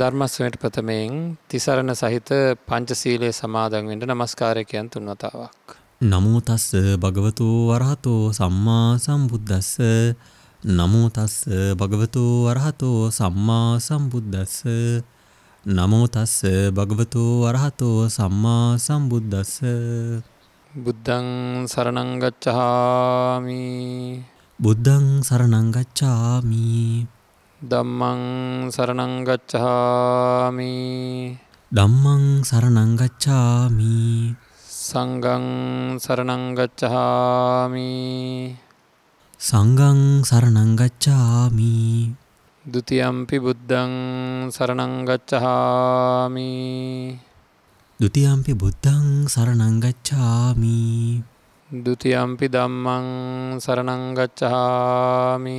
ධර්මස්වයට ප්‍රථමයෙන් තිසරණ සහිත පංචසීලයේ සමාදන්වෙන්ට නමස්කාරකයන් තුන්වතාවක්. නමුතස්ස භගවතු වරහතෝ සම්මා සම්බුද්ධස්ස නමුතස්ස භගවතු වරහතෝ සම්මා සම්බුද්ධස්ස නමෝතස්ස භගවතු වරහතෝ සම්මා සම්බුද්ධස්ස බුද්ධං සරණංගච්චහාමි බුද්ධං සරණංගච්චාමී දම්මං සරණංගච්ඡාමි දම්මං සරණංගච්ඡාමි සංගං සරණංගච්ඡාමි සංගං සරණංගච්ඡාමි ဒ ුතියම්පි බුද්ධං සරණංගච්ඡාමි ဒ ුතියම්පි බුද්ධං සරණංගච්ඡාමි ဒ ුතියම්පි ධම්මං සරණංගච්ඡාමි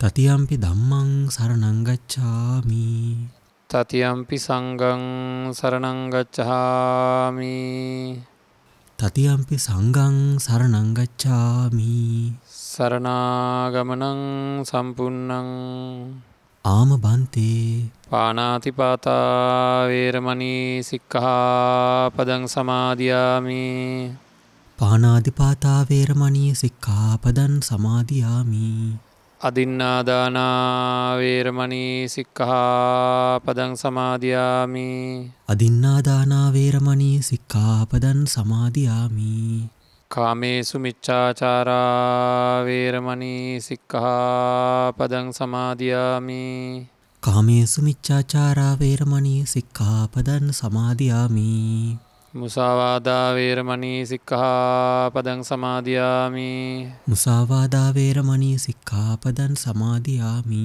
තතියම්පි දම්මං සරනංගච්ඡාමි තතියම්පි සංගං සරනංගච්ඡාමි තතියම්පි සංගං සරනංගච්ඡාමි සරනාගමනං සම්පන්නං ආම බන්තේ පානාතිපාතාවේරමනී සික්කහා පදං සමාධයාමි පානාධිපාතාවේරමනී සික්කාපදන් සමාධයාමී අදින්නාදානාවේරමනී සික්කහාපදං සමාධයාමි අදින්නාදානාවේරමනී සික්කාපදන් සමාධයාමි කාමේසු මිච්චාචාරාවේරමනී සික්කහාපදං සමාධයාමි කාමේසු මිච්චාචාරාවේරමනී සික්කාපදන් සමාධයාමී මුසාවාදාවේරමනී සික්කහාපදං සමාධයාමි මුසාවාදාවේරමනී සික්කාපදන් සමාධයාමි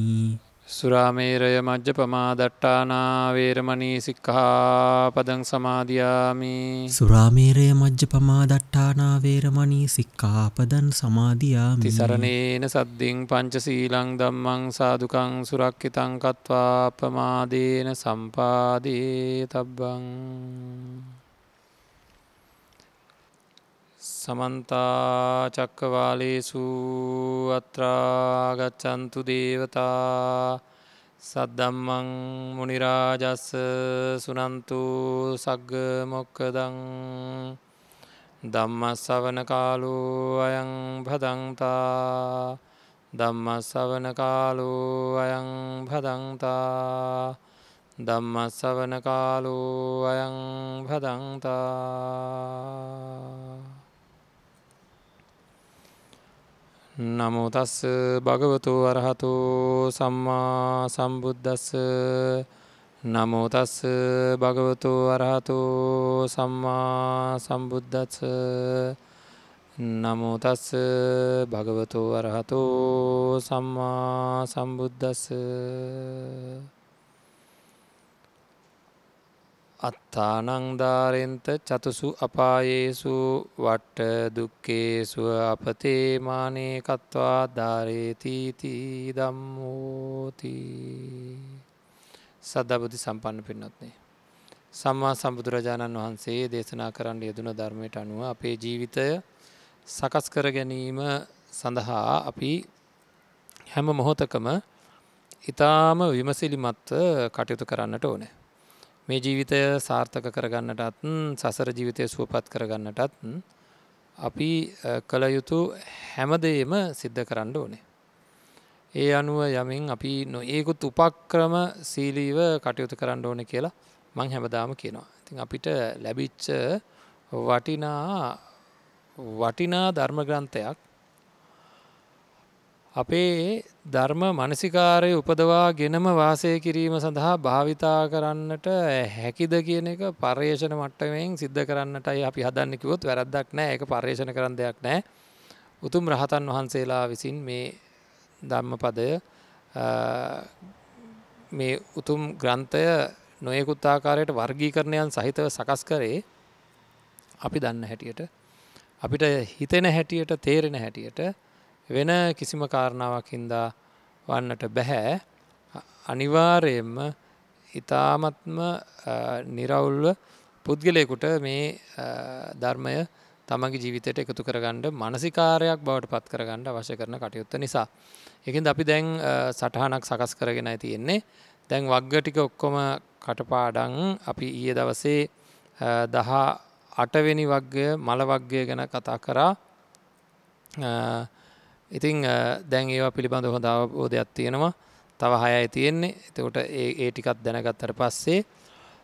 සුරාමේරය මජ්්‍ය පමාදට්ටානාවේරමනී සික්කහාපදං සමාධයාමි සුරාමේරය මජ්්‍ය පමාදට්ටානාවේරමනී සික්කාපදන් සමාධයාමි තිසරණේන සද්ධින් පංචසීලං දම්මං සාදුකං සුරක්කිතංකත්වා අපමාදේන සම්පාදයේ තබ්බං සමන්තා චක්කවාලේසු අත්‍රාගච්චන්තු දේවතා සද්දම්මං මුනිරාජස්ස සුනන්තු සග්ග මොක්කදං ධම්මස්සවන කාලු අයං පදංතා ධම්මස්සවන කාලු අයං පදංතා ධම්මස්සවන කාලු අයං පදංතා නමුතස්ස භගවතු වරහතු සම්මා සම්බුද්ධස්ස නමුතස්ස භගවතු වරහතු සම්මා සම්බුද්ධත්ස නමුතස්ස භගවතු වරහතු සම්මා සම්බුද්ධස්ස අත්තානංධාරෙන්ත චතුසු අපායේසු වට්ට දුක්කේසුව අපතේමානේ කත්වා ධාරේතීතිී දම්මෝති සද්ධබුදි සම්පන්න පින්නත්නේ. සම්මා සම්බුදුරජාණන් වහන්සේ දේශනා කරන්න යෙදුන ධර්මයට අනුව අපේ ජීවිතය සකස් කර ගැනීම සඳහා අපි හැම මොහොතකම ඉතාම විමසිලිමත්ව කටයුතු කරන්නට ඕනෑ. මේ ජීවිතය සාර්ථක කරගන්නටත් සසර ජීවිතය සුවපත් කරගන්නටත් අපි කළ යුතු හැමදේම සිද්ධ කරන්න ඕනේ. ඒ අනුව යමින් අපි නොඒකුත් උපක්‍රම සීලීව කටයුතු කරන්න ඕන කියලා මං හැමදාම කියනවා. ඉතින් අපිට ලැබිච්ච වටිනා වටිනා ධර්මග්‍රන්ථයක් අපේ ධර්ම මනසිකාරය උපදවා ගෙනම වාසය කිරීම සඳහා භාවිතා කරන්නට හැකිද කියන එක පර්යේෂණ මට්ටමෙන් සිද්ධ කරන්නටයි අපි හදන්නකිවොත් වැරද්දක් නෑ එක පර්යේෂණ කරන දෙයක් නෑ උතුම් රහතන් වහන්සේලා විසින් මේ ධර්මපදය මේ උතුම් ග්‍රන්ථය නොයෙකුත් ආකාරයට වර්ගීකරණයන් සහිතව සකස් කරේ අපි දන්න හැටියට අපිට හිතෙන හැටියට තේරෙන හැටියට වෙන කිසිම කාරණාවක් හින්දා වන්නට බැහැ අනිවාරයෙන්ම ඉතාමත්ම නිරවුල්ව පුද්ගලයකුට මේ ධර්මය තමගේ ජීවිතයට එකතු කරගන්නඩ මනසිකාරයක් බවට පත් කරගන්නඩ අවශ්‍ය කරන කටයුත්ත නිසා. එකින් අපි දැන් සටහනක් සකස් කරගෙන තියෙන්නේ දැන් වග්ග ටික ඔක්කොම කටපාඩං අපි ඊය දවසේ දහා අටවෙනි වග්ගය මලවග්ගය ගැන කතා කරා ඉතිං දැන් ඒවා පිළිබඳ හොඳ අවබෝධයක් තියෙනවා තව හයයි තියෙන්නේ එතකොට ඒ ටිකත් දැනගත්තට පස්සේ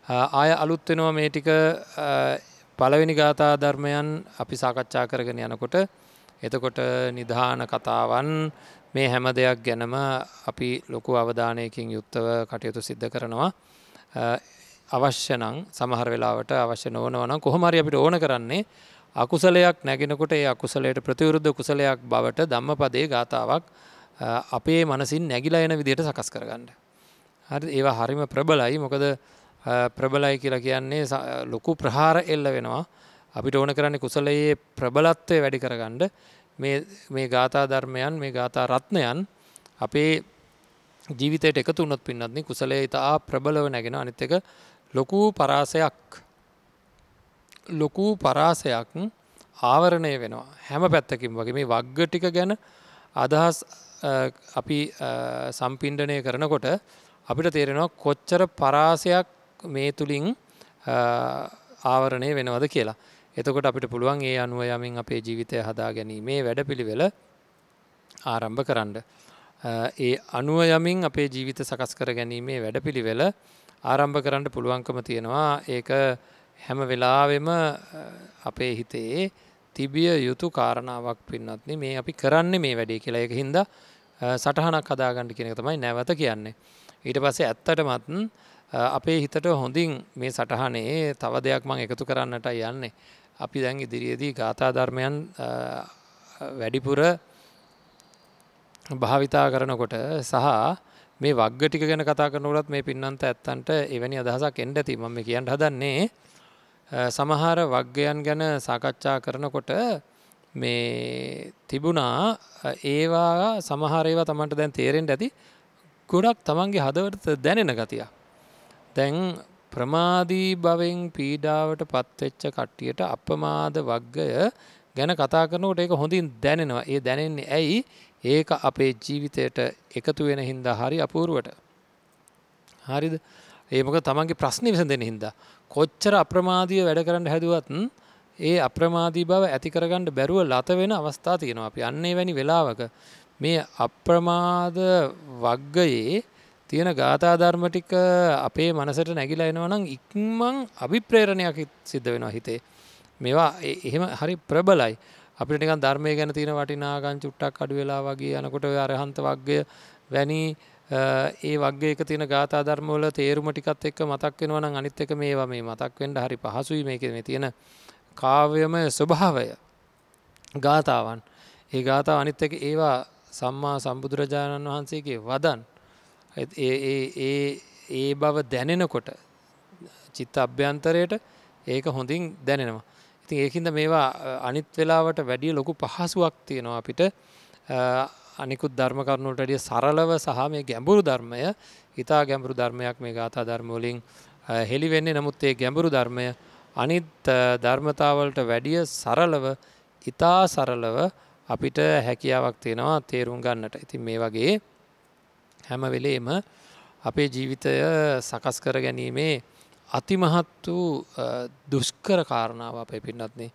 ආය අලුත් වෙනවා මේ ටික පළවෙනි ගාථා ධර්මයන් අපි සාකච්ඡා කරගෙන යනකොට එතකොට නිධාන කතාවන් මේ හැම දෙයක් ගැනම අපි ලොකු අවධානයකින් යුක්තව කටයුතු සිද්ධ කරනවා අවශ්‍යනං සමහර වෙලාවට අවශ්‍ය නොවනවනම් කොහොමරි අපිට ඕන කරන්නේ අකුසලයක් නැගෙනකොට ඒ අකුසලයට ප්‍රතිවරුද්ධ කුසලයක් බවට ධම්ම පදේ ගාථාවක් අපේ මනසින් නැගිලා එන විදියට සකස් කරගන්න. හරි ඒවා හරිම ප්‍රබලයි මොකද ප්‍රබලයි කියලා කියන්නේ ලොකු ප්‍රහාර එල්ල වෙනවා අපිට ඕන කරන්නේ කුසලයේ ප්‍රබලත්වය වැඩි කරගන්න මේ ගාථා ධර්මයන් මේ ගාථා රත්නයන් අපේ ජීවිතයට එකතු වනොත් පින්නත්න්නේ කුසලේ ඉතා ප්‍රබලව නැගෙන අනිත් එක ලොකු පරාසයක් ලොකු පරාසයක් ආවරණය වෙනවා හැම පැත්තකින් වගේ මේ වග්ග ටික ගැන අදහස් අපි සම්පින්ඩනය කරනකොට අපිට තේරෙනවා කොච්චර පරාසයක් මේ තුළින් ආවරණය වෙනවද කියලා. එතකොට අපිට පුළුවන් ඒ අනුව යමින් අපේ ජීවිතය හදා ගැනීමේ වැඩ පිළිවෙල ආරම්භ කරන්න. ඒ අනුව යමින් අපේ ජීවිත සකස් කර ගැනීමේ වැඩ පිළිවෙල ආරම්භ කරන්න පුළුවන්කම තියෙනවා ඒක හැම වෙලාවෙම අපේ හිතේ තිබිය යුතු කාරණාවක් පින්නත්න මේ අපි කරන්න මේ වැඩේ කියලා එක හින්දා සටහනක් හදාගණඩි කෙනෙ තමයි නැවත කියන්නේ. ඊට පස්සේ ඇත්තටමත් අපේ හිතට හොඳින් මේ සටහනේ තව දෙයක් මං එකතු කරන්නට යන්නේ. අපි දැන් ඉදිරියේදී ගාථාධර්මයන් වැඩිපුර භාවිතා කරනකොට සහ මේ වග්ගටික ගැන කතා කරනවලත් මේ පින්නන්ත ඇත්තන්ට එවැනි අදහසක් එන්ඩ ඇති මම කියන්න හදන්නේ සමහර වග්ගයන් ගැන සාකච්ඡා කරනකොට මේ තිබුණා ඒවා සමහරේවා තමන්ට දැන් තේරෙන්ට ඇති ගොඩක් තමන්ගේ හදවටත දැනෙන ගතිය. දැන් ප්‍රමාදී බවෙන් පීඩාවට පත්වෙච්ච කට්ටියට අපමාද වග්ගය ගැන කතා කරනට ඒක හොඳින් දැනෙනවා ඒ දැනෙන්නේ ඇයි ඒක අපේ ජීවිතයට එකතු වෙන හින්දා හරි අපූරුවට. හරිද ඒමක තමන්ගේ ප්‍රශ්න විසඳෙන හින්දා කොච්චර අප්‍රමාදීව වැඩ කරන්න හැදුවත් ඒ අප්‍රමාදී බව ඇතිකරගන්නඩ බැරුව ලත වෙන අවස්ථා තියෙනවා අපි අන්නේ වැනි වෙලාවක මේ අප්‍රමාද වග්ගයේ තියෙන ගාථාධර්ම ටික අපේ මනසට නැගිලා එනවා නම් ඉක්මං අභිප්‍රේරණයක් සිද්ධ වෙනවා හිතේ මේවා එහෙම හරි ප්‍රබලයි අපිට නිකන් ධර්මය ගැන තියෙන වටිනාකම් චුට්ටක් අඩු වෙලා වගේ යනකොට ඔය අරහන්ත වග්ගය වැනි ඒ වගේ එක තියෙන ගාථා ධර්මවල තේරුම ටිකත් එක්ක මතක් වෙනවා නම් අනිත් එක මේවා මේ මතක් වෙන්න හරි පහසුයි මේක මේ තියෙන කාව්‍යම ස්වභාවය ගාථාවන් ඒ ගාථා අනිත් එක ඒවා සම්මා සම්බුදුරජාණන් වහන්සේගේ වදන් ඒ ඒ බව දැනෙනකොට චිත්ත අභ්‍යන්තරයට ඒක හොඳින් දැනෙනවා. ඉතින් ඒකින්ද මේවා අනිත් වෙලාවට වැඩිය ලොකු පහසුවක් තියෙනවා අපිට අනිකුත් ධර්ම කරුණුවට ඩිය සරලව සහ මේ ගැඹුරු ධර්මය ඉතා ගැඹුරු ධර්මයක් මේ ගාථා ධර්මෝලින් හෙළිවෙන්නේ නමුත් ඒ ගැඹුරු ධර්මය අනිත් ධර්මතාවලට වැඩිය සරලව ඉතා සරලව අපිට හැකියාවක් තියෙනවා තේරුම් ගන්නට ඉතින් මේ වගේ හැමවෙලේම අපේ ජීවිතය සකස් කර ගැනීමේ අතිමහත් වූ දුෂ්කර කාරණාව අපේ පින්නත්න්නේ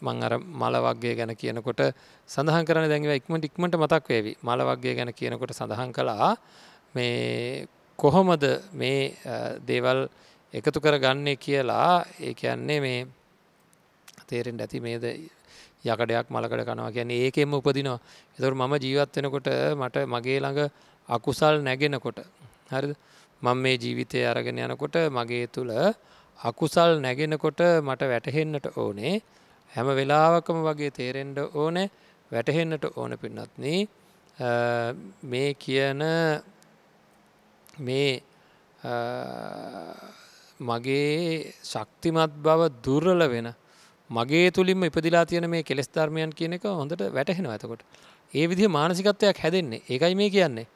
මං අර මලවක්ගේ ගැන කියනකොට සඳහන් කරන දැඟව ඉක්මට ඉක්මට මතක් වේවි මලවක්ගේ ගැන කියනකොට සඳහන් කළා මේ කොහොමද මේ දේවල් එකතු කර ගන්නේ කියලා ඒ කියන්නේ මේ තේරෙන් ඇති මේද යකඩයක් මලකඩ කනවා කියන්නේ ඒකෙම උපදිනවා එතුර මම ජීවත් වෙනකොට මට මගේ ළඟ අකුසල් නැගෙනකොට හරි මං මේ ජීවිතය අරගෙන යනකොට මගේ තුළ අකුසල් නැගෙනකොට මට වැටහෙන්නට ඕනේ හැම වෙලාවකම වගේ තේරෙන්ඩ ඕන වැටහෙන්නට ඕන පින්නත්න මේ කියන මේ මගේ ශක්තිමත් බව දුර්රල වෙන මගේ තුළින්ම ඉපදිලා තියෙන මේ කෙස් ධර්මයන් කියන එක හොඳට වැටහෙන ඇතකොට ඒ විදි මානසිකත්වයක් හැදෙන්නේ ඒකයි මේ කියන්නේ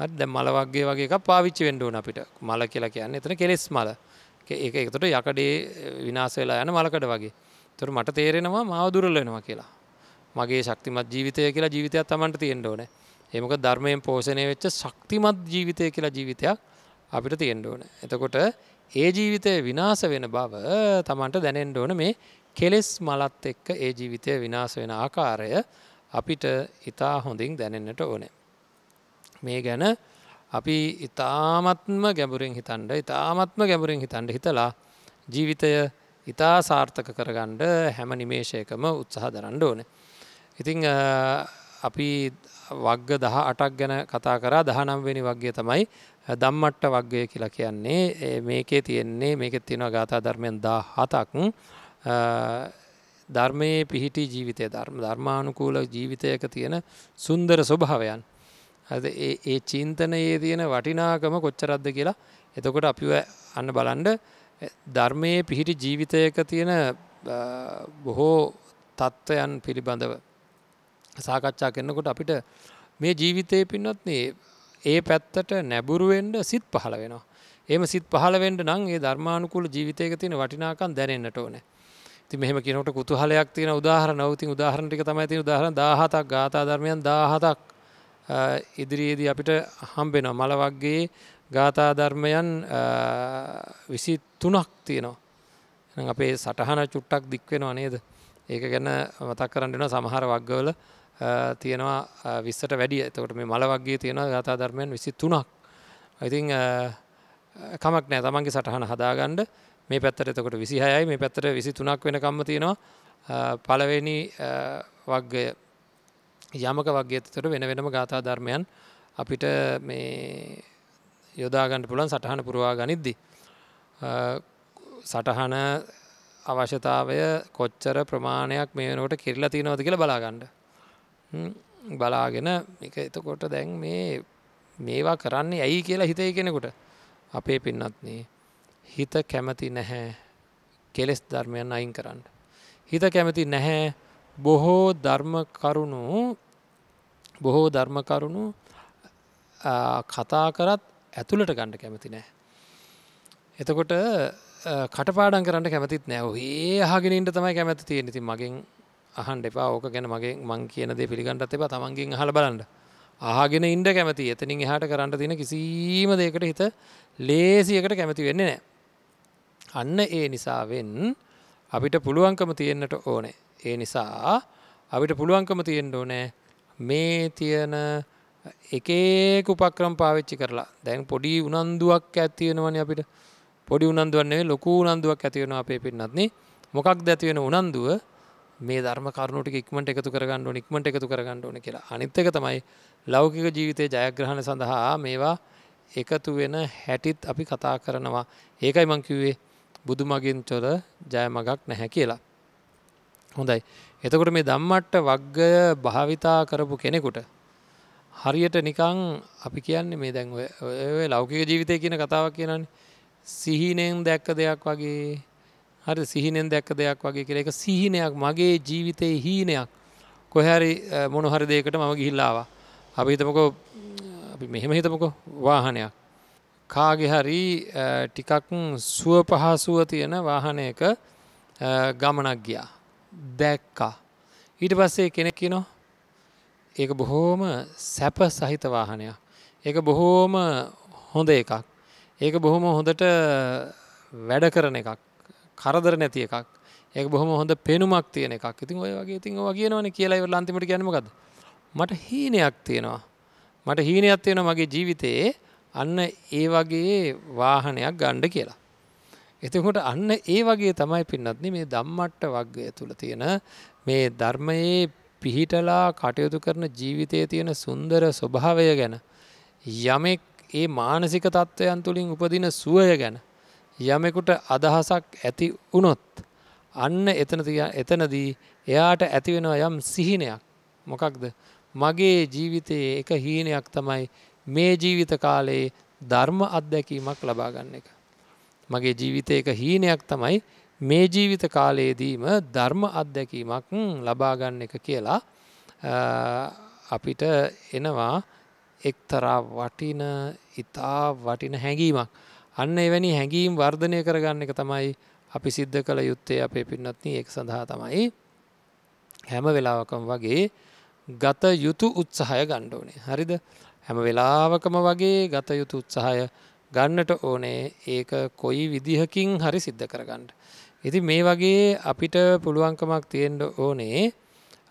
හත් දැ මලවක්ගේ වගේ එකක් පාවිච්චි වෙන්ඩුවන අපිට මල කියලා කියන්නේ එතන කෙලෙස් මල එක එකතට යකඩේ විනාසවෙලා යන මලකඩ වගේ තොර මට තේරෙනවා මාව දුරල් වෙනවා කියලා මගේ ශක්තිමත් ජීවිතය කියලා ජීවිතයක් තමන්ට තියෙන්ට ඕන ඒමක ධර්මයෙන් පෝෂණය වෙච්ච ශක්තිමත් ජීවිතය කියලා ජීවිතයක් අපිට තියෙන්ට ඕන එතකොට ඒ ජීවිතය විනාස වෙන බව තමන්ට දැනෙන්ට ඕන මේ කෙලෙස් මලත් එක්ක ඒ ජීවිතය විනාස වෙන ආකාරය අපිට ඉතා හොඳින් දැනෙන්නට ඕනේ මේ ගැන අපි ඉතාමත්ම ගැඹුරින් හිතන්ඩ ඉතාමත්ම ගැඹුරින් හිතන්ඩ හිතලා ජීවිතය ඉතා සාර්ථක කරගණ්ඩ හැම නිමේශයකම උත්සාහ දරන්න ඕන. ඉතිං අපි වග්ග දහ අටක් ගැන කතා කරා දහනම්වෙනි වගේ තමයි දම්මට්ට වග්ගය කියලා කියන්නේ මේකේ තියෙන්නේ මේකෙත් තියෙනවා ගාථා ධර්මයන් දා හතක් ධර්මයේ පිහිටි ජීවිතය ධර්ම ධර්මානුකූල ජීවිතයක තියෙන සුන්දර ස්වභාවයන්. ඒ චින්තනයේ තියෙන වටිනාකම කොච්චරද්ද කියලා එතකොට අපි අන්න බලන්ඩ ධර්මයේ පිහිටි ජීවිතයක තියෙන බොහෝ තත්ත්වයන් පිළිබඳව සාකච්ඡා කරනකොට අපිට මේ ජීවිතය පින්නත් ඒ පැත්තට නැබුරුවෙන්ඩ සිත් පහළ වෙනවා. එම සිත් පහලවෙන්ට නං ඒ ධර්මානුකුල ජීවිතයක තියෙන වටිනාකන් දැනන්නට ඕන. ති මෙහම කිනට කුතුහලයක් තියෙන උදාහර නවති උදාහරණටික තමයිති උදාහරන දාහතක් ගාතා ධර්මයන් දාහතක් ඉදිරියේදී අපිට හම්බෙන මල වගේ ගාථා ධර්මයන් විසි තුනක් තියෙනවා අපේ සටහන චුට්ටක් දික්වෙනවා නේද ඒක ගැන මතක් කරන්නන සමහර වක්ගවල තියෙනවා විස්සට වැඩිය එතකට මේ මල වගේ තියෙනවා ගාථා ධර්මයන් විසි තුනක් ඉතිං කමක් නෑ තමන්ගේ සටහන හදාගණ්ඩ මේ පැත්තර එතකොට විසි හයයි මේ පැත්තර විසි තුනක් වෙනකම්ම තියෙනවා පලවෙනි වක්ගය යමක වගේතතට වෙන වෙනම ගාථා ධර්මයන් අපිට මේ යොදාගන්න පුළන් සටහන පුරවා ගනිද්දි. සටහන අවශ්‍යතාවය කොච්චර ප්‍රමාණයක් මේ වෙනකොට කිරලා තියෙනවද කියලා බලාගන්න. බලාගෙන එක එතකොට දැන් මේ මේවා කරන්නේ ඇයි කියලා හිතයි කෙනෙකුට අපේ පින්නත්න්නේ හිත කැමති නැහැ කෙලෙස් ධර්මයන් අයින් කරන්න. හිත කැමති නැහැ බොහෝ ධර්ම කරුණු බොහෝ ධර්ම කරුණු කතා කරත් ඇතුළට ගණ්ඩ කැමති නෑ. එතකොට කටපාඩන් කරන්න කැමතිත් නෑ ඒ හගෙනට තමයි කැමැති තියෙන ඉති මගින් අහන් එපා ඕක ගැන මගේ මං කියනදේ පිළිගන්නත් එපා තමන්ගින් හල බලන්න ආගෙන ඉන්ඩ කැමති එතනින් එහට කරන්න තින කිසිීම දෙකට හිත ලේසියකට කැමති වෙන්න නෑ. අන්න ඒ නිසාවෙන් අපිට පුළුවන්කම තියෙන්න්නට ඕනේ. ඒ නිසා අපිට පුළුවන්කම තියෙන්ට ඕනෑ මේ තියන එකේ උපක්‍රම පාවිච්චි කරලා දැන් පොඩි උනන්දුවක් ඇතිවෙනවන අපිට පොඩි උනන්දුවන්නේ ලොකු උනන්දුවක් ඇතිවෙන අපේ පින්නත්න මොකක් දැතිවෙන උනන්දුව මේ ධර්ම කරුණුට ඉක්මට එකතු කරගන්න නික්මට එකතු කරගන්න ඕන කියලා අනිත්තක තමයි ලෞකික ජීවිතය ජයග්‍රහණ සඳහා මේවා එකතු වෙන හැටිත් අපි කතා කරනවා ඒකයි මංකිවේ බුදුමගින් චොල ජය මගක් නැහැ කියලා හොඳයි එතකොට මේ දම්මට්ට වග්ගය භාවිතා කරපු කෙනෙකුට හරියට නිකං අපි කියන්නේ මේ දැන් ලෞකික ජීවිතය කියන කතාවක් කියනන්නේ සිහිනෙන් දැක්ක දෙයක් වගේ හරි සිහිනෙන් දැක්ක දෙයක් වගේ කියර එක සිහිනයක් මගේ ජීවිතයේ හීනයක් කොහැරි මොනහරි දෙයකට මම ගිහිල්ලාවා අපි හිතමකෝ අපි මෙහෙම හිතමකෝ වාහනයක් කාගෙ හරි ටිකක් සුව පහසුව තියෙන වාහනයක ගමනක් ගියා දැක්කා ඊට පස්සේ කෙනෙක් කියනවා ඒක බොහෝම සැප සහිත වාහනයක්. ඒක බොහෝම හොඳ එකක්. ඒක බොහොම හොඳට වැඩ කරන එකක්. කරදර නැති එකක්. ඒක බොහොම හොඳ පෙනුමක් තියෙන එකක්. ඉතින් ඔය වගේ ඉතින් ඔය කියනවනේ කියලා ඉවරලා අන්තිමට කියන්නේ මොකද්ද? මට හීනයක් තියෙනවා. මට හීනයක් තියෙනවා මගේ ජීවිතයේ අන්න ඒ වගේ වාහනයක් ගණ්ඩ කියලා. එතකොට අන්න ඒ වගේ තමයි පින්නත්න මේ දම්මට්ට වග්ගය තුළ තියෙන මේ ධර්මයේ පිහිටලා කටයුතු කරන ජීවිතය තියෙන සුන්දර ස්වභාවය ගැන යමෙක් ඒ මානසික තත්ත්වයන් තුළින් උපදින සුවය ගැන යමෙකුට අදහසක් ඇති වනොත් අන්න එතන එතනදී එයාට ඇතිවෙනවා යම් සිහිනයක් මොකක්ද මගේ ජීවිතයේ එක හීනයක් තමයි මේ ජීවිත කාලයේ ධර්ම අත්දැකීමක් ලබාගන්න එක. මගේ ජීවිතයක හීනයක් තමයි මේ ජීවිත කාලයේදීම ධර්ම අත්දැකීමක් ලබාගන්න එක කියලා අපිට එනවා එක්තරා වටින ඉතා වටින හැඟීමක් අන්න එවැනි හැඟීම් වර්ධනය කරගන්න එක තමයි අපි සිද්ධ කළ යුත්තේ අපේ පින්නත්න එක් සඳහා තමයි හැම වෙලාවකම වගේ ගත යුතු උත්සාහය ගණ්ඩෝනේ හරිද හැම වෙලාවකම වගේ ගත යුතු උත්සාහය ගන්නට ඕනේ ඒක කොයි විදිහකින් හරි සිද්ධ කරගන්නට ඉති මේ වගේ අපිට පුළුවන්කමක් තියෙන්ට ඕනේ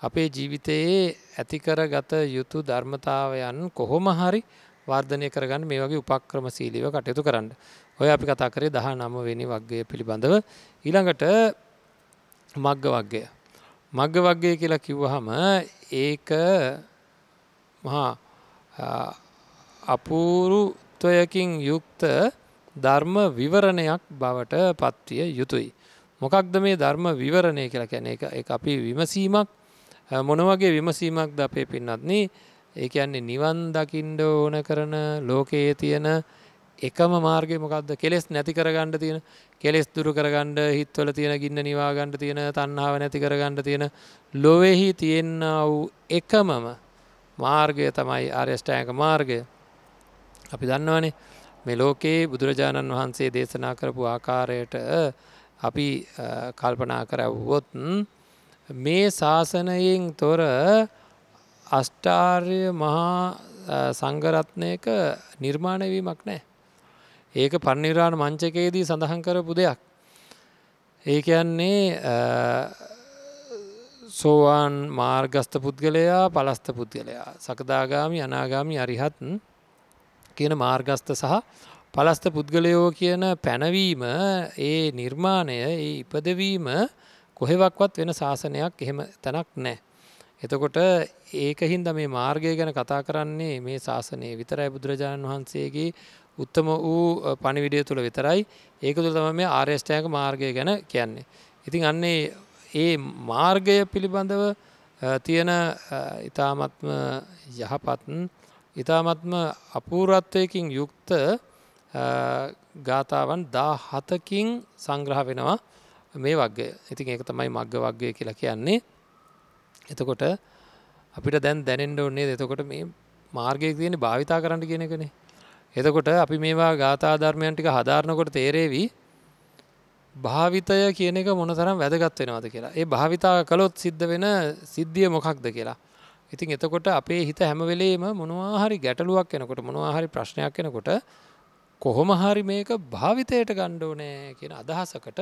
අපේ ජීවිතයේ ඇතිකර ගත යුතු ධර්මතාවයන් කොහොම හරි වර්ධනය කරගන්න මේ වගේ උපක්‍රම සීලිව කටයුතු කරන්න. ඔය අපි කතා කරේ දහ නමවෙනි වගේ පිළිබඳව ඊළඟට මග්ග වගේය. මග්ග වගේ කියලා කිව්වහම ඒක මහා අපූරුත්වයකින් යුක්ත ධර්ම විවරණයක් බවට පත්විය යුතුයි. මොකක්ද මේ ධර්ම විවරණය කියලා කැන එක අපි විමසීමක් මොනවගේ විමසීමක්ද අපේ පින්නත්න්නේ ඒ කියන්නේ නිවන් දකිින්ඩ ඕන කරන ලෝකයේ තියෙන එකම මාර්ග මොකක්ද කෙලෙස් නැති කරගන්න තියෙන කෙලෙස් දුරු කරගන්න හිත්වල තියෙන ගින්න නිවාගන්න තියෙන තණ්හාව නැති කරගන්න තියෙන ලොවෙහි තියෙන්න වූ එකමම මාර්ගය තමයි ආර්යෂ්ටායක මාර්ගය අපි දන්නවනේ මේ ලෝකයේ බුදුරජාණන් වහන්සේ දේශනා කරපු ආකාරයට අපි කල්පනා කරව්වොත් මේ ශාසනයෙන් තොර අෂ්ටාර්ය මහා සංගරත්නයක නිර්මාණවීමක් නෑ. ඒක පනිරාණ මංචකයේදී සඳහන් කරපු දෙයක්. ඒ කියන්නේ සෝවාන් මාර්ගස්ත පුද්ගලයා පලස්ත පුද්ගලයා සකදාගාමි අනාගාමි අරිහත්න් කියන මාර්ගස්ත සහ පලස්ත පුද්ගලයෝ කියන පැනවීම ඒ නිර්මාණය ඒ ඉපදවීම කොහෙවක්වත් වෙන ශාසනයක් එහෙම තැනක් නෑ. එතකොට ඒක හින්ද මේ මාර්ගය ගැන කතා කරන්නේ මේ ශාසනය විතරයි බුදුරජාණන් වහන්සේගේ උත්තම වූ පණිවිඩය තුළ විතරයි ඒක තුළ තම මේ ආර්යෂ්ටයක මාර්ගය ගැන කියන්නේ. ඉතින් අන්නේ ඒ මාර්ගය පිළිබඳව තියෙන ඉතාමත්ම යහපත්න් ඉතාමත්ම අපූරත්වයකින් යුක්ත ගාථාවන් දා හතකින් සංග්‍රහ වෙනවා මේ වගේ ඉතින් ඒක තමයි මග්ග වක්ගය කියලා කියන්නේ එතකොට අපිට දැන් දැනෙන්ඩ ඔන්නේ එතකොට මේ මාර්ගය තියෙන භාවිතා කරන්න කියෙනෙකන එතකොට අපි මේවා ගාථා ධර්මයන් ටික හදාරණකොට තේරේවී භාවිතය කියන එක මොන තරම් වැදගත් වෙනවාද කියලා ඒ භාවිතා කළොත් සිද්ධ වෙන සිද්ධිය මොකක්ද කියලා ඉතින් එතකොට අපේ හිත හැමවෙලේම මොනවාහරි ගැටලුවක් එනකොට මොනවාහරි ප්‍රශ්නයක් එනකොට කොහොම හරි මේක භාවිතයට ගණ්ඩෝනෑ කියන අදහසකට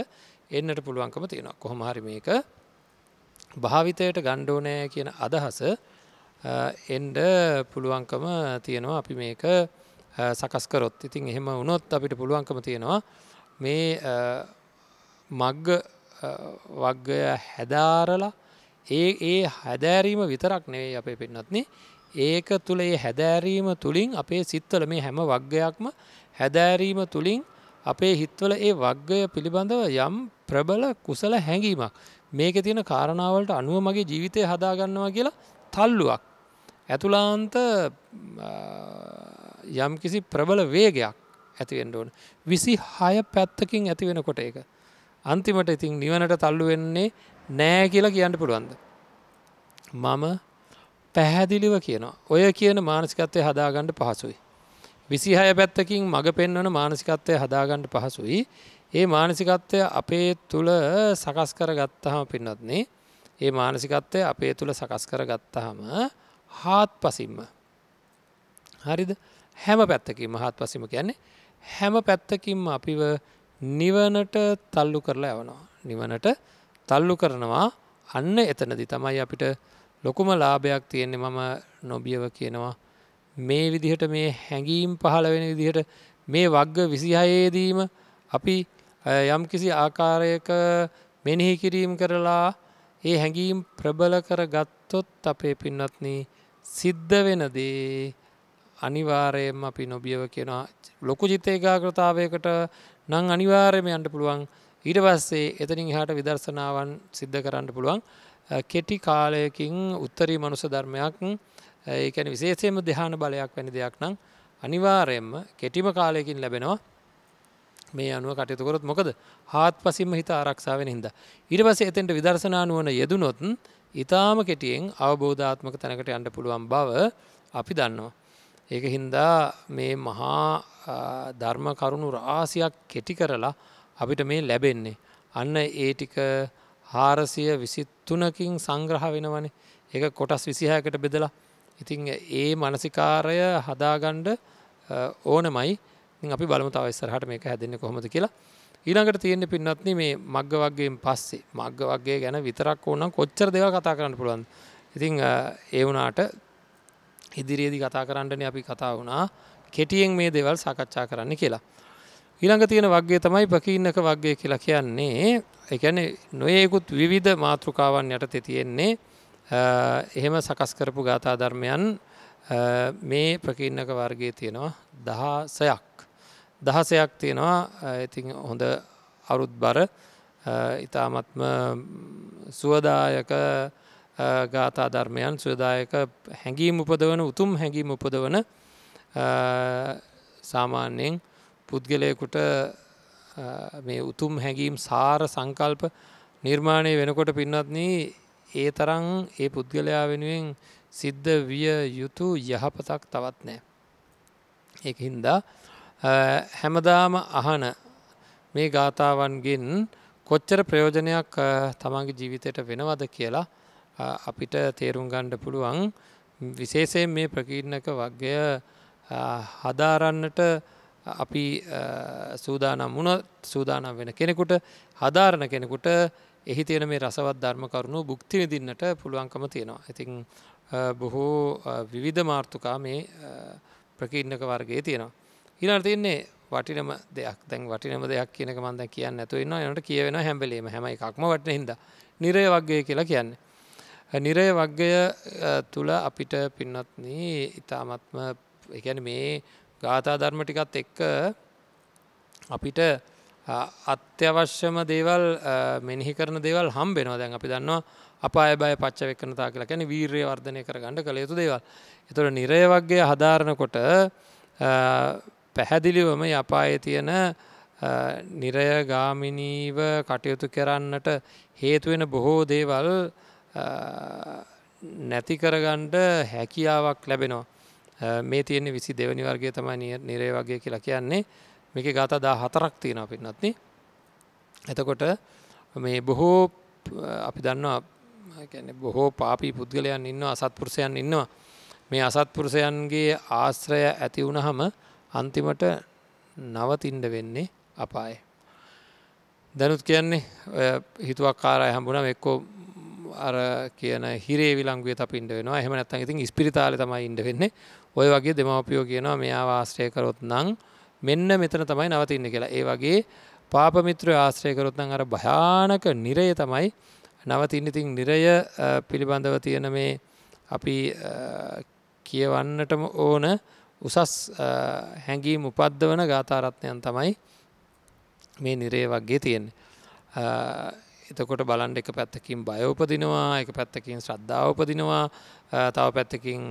එන්නට පුළුවන්කම තියෙන කොහොම හරි මේක භාවිතයට ගණ්ඩෝනෑ කියන අදහස එන්ඩ පුළුවන්කම තියෙනවා අපි මේක සකස්කරොත් ඉතින් එහෙම වුණොත් අපිට පුළුවන්කම තියෙනවා මේ මග්ග වග්ගය හැදාරලා ඒ ඒ හැදෑරීම විතරක් නෙවෙයි අපේ පෙන්නත්න ඒක තුළ ඒ හැදෑරීම තුළින් අපේ සිත්තල මේ හැම වග්ගයක්ම හැදෑරීම තුළින් අපේ හිත්වල ඒ වග්ගය පිළිබඳව යම් ප්‍රබල කුසල හැඟීමක් මේක තියෙන කාරණාවලට අනුව මගේ ජීවිතය හදාගන්නවා කියලා තල්ලුවක් ඇතුලාන්ත යම් කිසි ප්‍රබල වේගයක් ඇතිවෙන්න ඕන විසි හය පැත්තකින් ඇති වෙනකොට එක අන්තිමට ඉතින් නිවනට තල්ලු වෙන්නේ නෑ කියලා කියන්න පුළුවන්ද මම පැහැදිලිව කියනවා ඔය කියන මානසිකත්වය හදාගණ්ඩ පහසුයි විසිහය පැත්තකින් මඟ පෙන්වන මානසිකත්වය හදාගන්නට පහසුයි. ඒ මානසිකත්වය අපේ තුළ සකස් කර ගත්තහම පින්නත්න්නේ. ඒ මානසිකත්වය අපේ තුළ සකස් කර ගත්තහම හාත් පසිම්ම. හරිද හැම පැත්තකින් මහත් පසිම කියන්නේ හැම පැත්තකින්ම අපිව නිවනට තල්ලු කරලා ඇවනවා. නිවනට තල්ලු කරනවා අන්න එතනදි තමයි අපිට ලොකුම ලාභයක් තියෙන්නේ මම නොබියව කියනවා මේ විදිහට මේ හැඟීම් පහළ වෙන විදිහට මේ වග්ග විසිහයේදීම අපි යම් කිසි ආකාරයක මෙනෙහි කිරීම් කරලා ඒ හැඟීම් ප්‍රබල කර ගත්තොත් අපේ පින්නත්න සිද්ධ වෙන දේ අනිවාරයෙන් අපි නොබියව කියෙන ලොකු ජිත ඒකාග්‍රතාවයකට නං අනිවාර්යම යන්ට පුළුවන් ඊට පස්සේ එතනින් හාට විදර්ශනාවන් සිද්ධ කරන්න පුළුවන් කෙටි කාලයකින් උත්තරී මනුස ධර්මයක් ඒ කියන්නේ විශේෂයෙන්ම ධ්‍යාන බලයක් වැනි දෙයක් නම් අනිවාර්යයෙන්ම කෙටිම කාලයකින් ලැබෙනවා. මේ අනුව කටයුතු කරොත් මොකද? හාත්පසින්ම හිත ආරක්ෂා වෙන හින්දා. ඊට පස්සේ එතෙන්ට විදර්ශනා නුවණ යෙදුනොත් ඊටාම කෙටියෙන් අවබෝධාත්මක තැනකට යන්න පුළුවන් බව අපි දන්නවා. ඒක හින්දා මේ මහා ධර්ම කරුණු රාසියක් කෙටි කරලා අපිට මේ ලැබෙන්නේ. අන්න ඒ ටික හාරසිය විසිත්තුනකින් සංග්‍රහ වෙනවනේ ඒක කොටස් විසිහයකට බෙදලා ඉතිං ඒ මනසිකාරය හදාගණ්ඩ ඕනමයි අපි බලමතාවස්සරහට මේක හැදන්න කොහොමද කියලා ඊළඟට තියෙන්නේ පින්නත්න මේ මග්ග වගේෙන් පස්සේ මග්ග වගේ ගැන විතරක් ඕනම් කොච්චර දෙව කතා කරන්න පුළුවන් ඉතිං ඒ වුනාට ඉදිරියේදි කතා කරන්නන අපි කතා වුණා කෙටියෙන් මේ දෙවල් සාකච්ඡා කරන්න කියලා. ඊළඟ තියෙන වගේ තමයි පකින්නක වගේ කියලා කියන්නේ එකැන නොයෙකුත් විවිධ මාතෘකාවන් යටතේ තියෙන්නේ එහෙම සකස් කරපු ගාථා ධර්මයන් මේ ප්‍රකින්නක වර්ගයේ තියෙනවා දහසයක්. දහසයක් තියෙනවා ඉතිං හොඳ අරුත් බර ඉතාමත්ම සුවදායක ගාථා ධර්මයන් සුවදායක හැඟීම් උපදවන උතුම් හැඟීම් උපදවන සාමාන්‍යයෙන් පුද්ගලයකුට මේ උතුම් හැඟීම් සාර සංකල්ප නිර්මාණය වෙනකොට පින්නත්න්නේ ඒ තරම් ඒ පුද්ගලයා වෙනුවෙන් සිද්ධ විය යුතු යහපතක් තවත් නෑ. ඒක හින්දා හැමදාම අහන මේ ගාථාවන්ගෙන් කොච්චර ප්‍රයෝජනයක් තමන්ගේ ජීවිතයට වෙනවද කියලා අපිට තේරුම් ගණ්ඩ පුළුවන් විශේෂයෙන් මේ ප්‍රකීර්ණක වග්‍ය හදාරන්නට අපි සූදානම් වුණ සූදානම් වෙන කෙනෙකුට හදාරණ කෙනෙකුට එහි තියෙන මේ රසවත් ධර්ම කරුණු භුක්ති විඳින්නට පුළුවන්කම තියෙනවා. ඉතින් බොහෝ විවිධ මාර්ථකා මේ ප්‍රකීර්ණක වර්ගයේ තියෙනවා. ඊළඟට තියෙන්නේ වටිනම දෙයක් දැන් වටිනම දෙයක් කියන එක මම දැන් කියන්නේ නැතුව ඉන්නවා. ඒනට කියවෙනවා හැම්බෙලීම හැම එකක්ම වටින හින්දා. නිරය වර්ගය කියලා කියන්නේ. නිරය වර්ගය තුල අපිට පින්වත්නි ඊ타මත්ම ඒ කියන්නේ මේ ගාථා ධර්ම ටිකත් එක්ක අපිට අත්‍යවශ්‍යම දේවල් මෙනිහි කරන දේවල් හම්බෙනවා දැන් අපි දන්නවා අපාය බය පච්ච වෙක්කනතා කියලා ැන වීර්ය වර්ධනය කරගන්න කළ යුතු දේවල්. එතුට නිරය වගේ හදාරණකොට පැහැදිලිවම යපාය තියෙන නිරය ගාමිනීව කටයුතු කරන්නට හේතුවෙන බොහෝ දේවල් නැති කරගණ්ඩ හැකියාවක් ලැබෙනවා. මේ තියෙන්නේ විසි දෙවනි වර්ගේ තමයි නිරේ වගේ කියලා කියන්නේ. මේක ගාත දා හතරක් තියෙන පින්නත්න එතකොට මේ බොහෝ අපි දන්නවා බොහෝ පාපී පුද්ගලයන් ඉන්න අසත්පුරුෂයන් ඉන්නවා මේ අසත්පුරුෂයන්ගේ ආශ්‍රය ඇති වුණහම අන්තිමට නවතින්ඩ වෙන්නේ අපාය. දැනුත් කියන්නේ හිතුවක් කාරය හම්බුණ එක්කෝ අර කියන හිරේ විලංගුව තපින්ට වෙන හම නැත්තන් ඉතින් ස්පිරිතාල තමයි ඉඩ වෙන්නේ ඔය වගේ දෙමවපියෝ කියනවා මෙයා වාශ්‍රය කරොත් නං මෙන්න මෙතන තමයි නවතින්න කියලා. ඒ වගේ පාපමිත්‍රය ආශ්‍රය කරොත් නම් අර භයානක නිරය තමයි නවතින්න. ඉතින් නිරය පිළිබඳව තියෙන මේ අපි කියවන්නටම ඕන උසස් හැඟීම් උපද්දවන ගාථාරත්නයන් තමයි මේ නිරය වගේ තියෙන්නේ. එතකොට බලන්ඩ එක පැත්තකින් බයෝපදිනවා එක පැත්තකින් ශ්‍රද්ධාවපදිනවා තව පැත්තකින්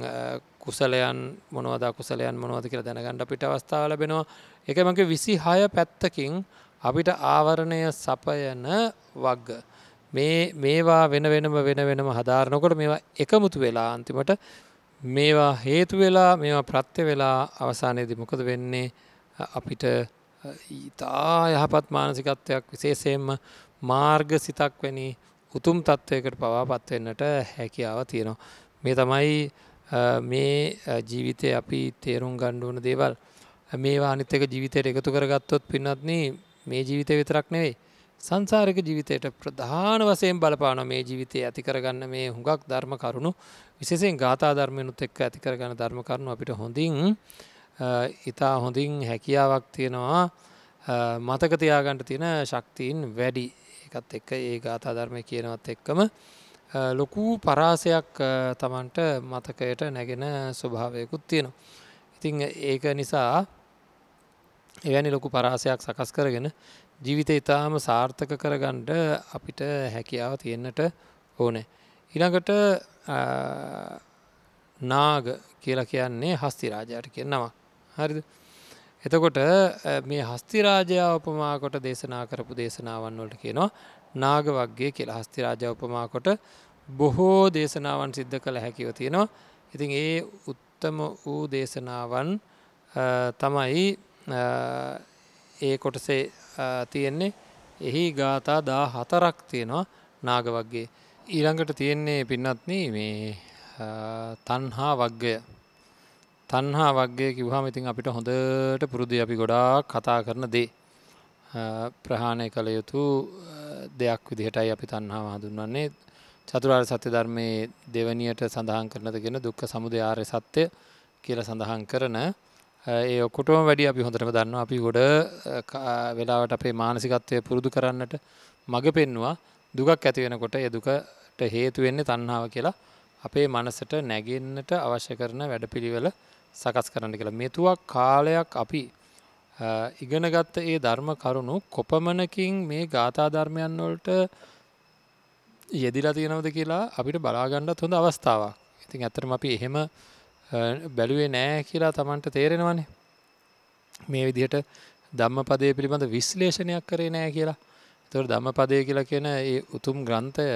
කුසලයන් මොනවදා කුසලයන් මොනවද කියලා දැනගණ්ඩ පිට අවස්ථාව ලැබෙනවා එක මගේ විසි හය පැත්තකින් අපිට ආවරණය සපයන වග්ග. මේ මේවා වෙන වෙනම වෙන වෙනම හදාරනකොට මේවා එකමුතු වෙලා අන්තිමට මේවා හේතු වෙලා මේවා ප්‍රත්‍ය වෙලා අවසානයේදී මොකද වෙන්නේ අපිට ඉතා යහපත් මානසිකත්වයක් විශේෂයෙන්ම මාර්ග සිතක් වැනි උතුම් තත්ත්වයකට පවා පත්වෙන්නට හැකියාව තියෙනවා. මේ තමයි මේ ජීවිතය අපි තේරුම් ගණ්ඩුවන දේවල් මේවා අනිත්තක ජීවිතයට එකතු කරගත්තොත් පින්නත්න මේ ජීවිතය විතරක් නෙවෙයි. සංසාරක ජීවිතයට ප්‍රධාන වසයෙන් බලපාන මේ ජීවිතය ඇති කරගන්න මේ හුඟක් ධර්ම කරුණු විශෙන් ගාතා ධර්මයනුත් එක්ක ඇති කරගන්න ධර්ම කරුණු අපිට හොඳින් ඉතා හොඳින් හැකියාවක් තියෙනවා මතකතියාගන්ට තියෙන ශක්තිීන් වැඩි එකත් එක්ක ඒ ගාථ ධර්මය කියනවත් එක්කම ලොකු පරාසයක් තමන්ට මතකයට නැගෙන ස්වභාවයකුත් තියෙනවා. ඉතිං ඒක නිසා එවැනි ලොකු පරාසයක් සකස් කරගෙන ජීවිත ඉතාම සාර්ථක කරගණ්ඩ අපිට හැකියාව තියෙන්නට ඕනේ. ඉළඟට නාග කියලා කියන්නේ හස්තිරාජාට කියනවා. හරිද? එතකොට මේ හස්තිරාජාව උපමාකොට දේශනා කරපු දේශනාවන් වලට කියනවා නාග වගේ කියලා හස්තිරාජා උපමාකොට බොහෝ දේශනාවන් සිද්ධ කළ හැකිව තියෙනවා. ඉතින් ඒ උත්තම වූ දේශනාවන් තමයි ඒ කොටසේ තියෙන්නේ එහි ගාථා දා හතරක් තියෙනවා නාග වගේ. ඊළඟට තියෙන්නේ පින්නත්න මේ තන්හා වග්ගය තන්හා වගේ කිව්හම ඉතින් අපිට හොඳට පුරුදු අපි ගොඩාක් කතා කරන දේ ප්‍රහාණය කළ යුතු දෙයක් විදිහටයි අපි තන්හාව හඳුන්වන්නේ චතුරාර් සත්‍ය ධර්මයේ දෙවනියට සඳහන් කරනදගෙන දුක්ක සමුදය ආරය සත්‍යය කියල සඳහන් කරන ඒ ඔක්කොටම වැඩි අපි හොඳටම දන්න අපි ගොඩ වෙලාවට අපේ මානසිකත්වය පුරුදු කරන්නට මඟ පෙන්වා දුකක් ඇතිවෙනකොට එදුකට හේතු වෙන්නේ තන්නාව කියලා අපේ මනසට නැගෙන්න්නට අවශ්‍ය කරන වැඩපිළිවෙල සකස් කරන්න කියලා මෙතුවක් කාලයක් අපි ඉගෙනගත්ත ඒ ධර්ම කරුණු කොපමණකින් මේ ගාථා ධර්මයන් වලට යෙදිලා තියෙනවද කියලා අපිට බලාගණ්ඩත් හොඳ අවස්ථාවක් ඉතින් ඇතරම අපි එහෙම බැලුවේ නෑ කියලා තමන්ට තේරෙනවනේ මේ විදිහට ධම්ම පදය පිළිබඳ විශ්ලේෂණයක් කරේ නෑ කියලා තොර ධම්ම පදය කියලා කියන ඒ උතුම් ග්‍රන්ථය